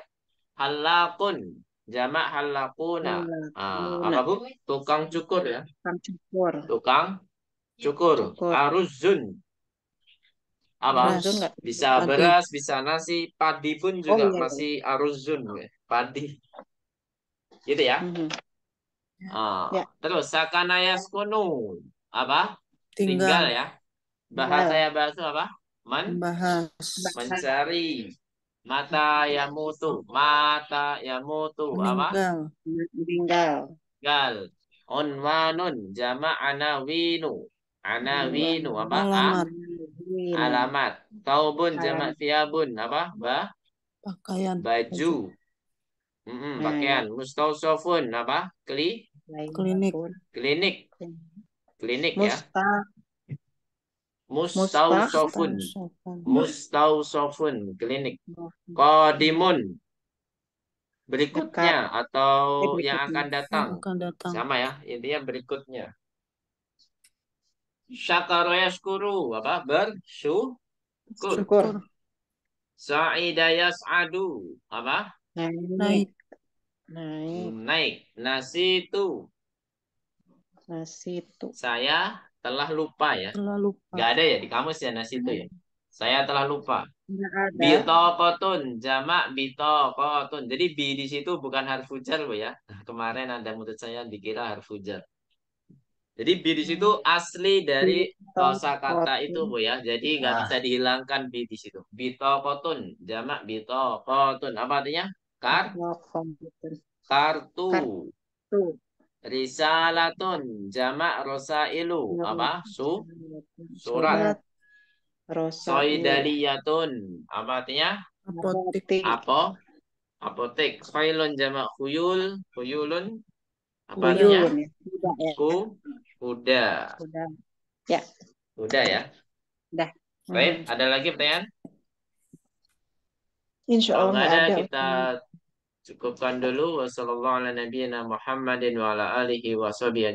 halakun jamak halakuna ah, apa bu tukang cukur ya tukang cukur tukang cukur aruzun apa bisa beras bisa nasi padi pun oh, juga oh, iya. masih aruzun bu ya. padi gitu ya. Mm -hmm. Ah, ya. Terus sakana yaskunu apa? Tinggal, Tinggal ya. Bahasa ya bahasa apa? men bahas. mencari. Mata yang mutu mata yang mutu apa? tinggal tinggal onwanun jama anawinu. Anawinu apa? Ah? Alamat. Alamat. Kaubun jama siabun apa? Bah? Pakaian. Baju. Mm-mm, nah, pakaian. Mustausofun ya. apa? Kli? Klinik. Klinik. Ya. Klinik ya. Musta. ya. Mustausofun Mustausofun klinik. Kodimun. Berikutnya atau eh, berikutnya. yang akan datang. akan datang. Sama ya, intinya berikutnya. Syakara apa? Bersyukur. Syukur. Sa'ida yas'adu apa? Nah, Naik. Naik. Naik. Nasi itu. Saya telah lupa ya. Telah lupa. Gak ada ya di kamus ya nasi itu ya. Saya telah lupa. Bito ada. jamak Jamak bitokotun. Jadi bi di situ bukan harfu jar bu ya. Kemarin ada menurut saya dikira harfu jar. Jadi bi di situ hmm. asli dari kosa kata itu bu ya. Jadi nggak nah. bisa dihilangkan bi di situ. Bitokotun. Jamak bitokotun. Apa artinya? Kar kartu. Kartu. Risalatun jamak rosailu apa? Su surat. Soidaliyatun apa artinya? Apotek. apa Apotek. Khailun jamak khuyul, khuyulun apa artinya? Ya, ya. Ku kuda. Kuda. Ya. Kuda ya. Dah. Baik, ada lagi pertanyaan? Insya Allah. Kalau ada, ada, kita Cukupkan dulu. Wassalamualaikum warahmatullahi wabarakatuh.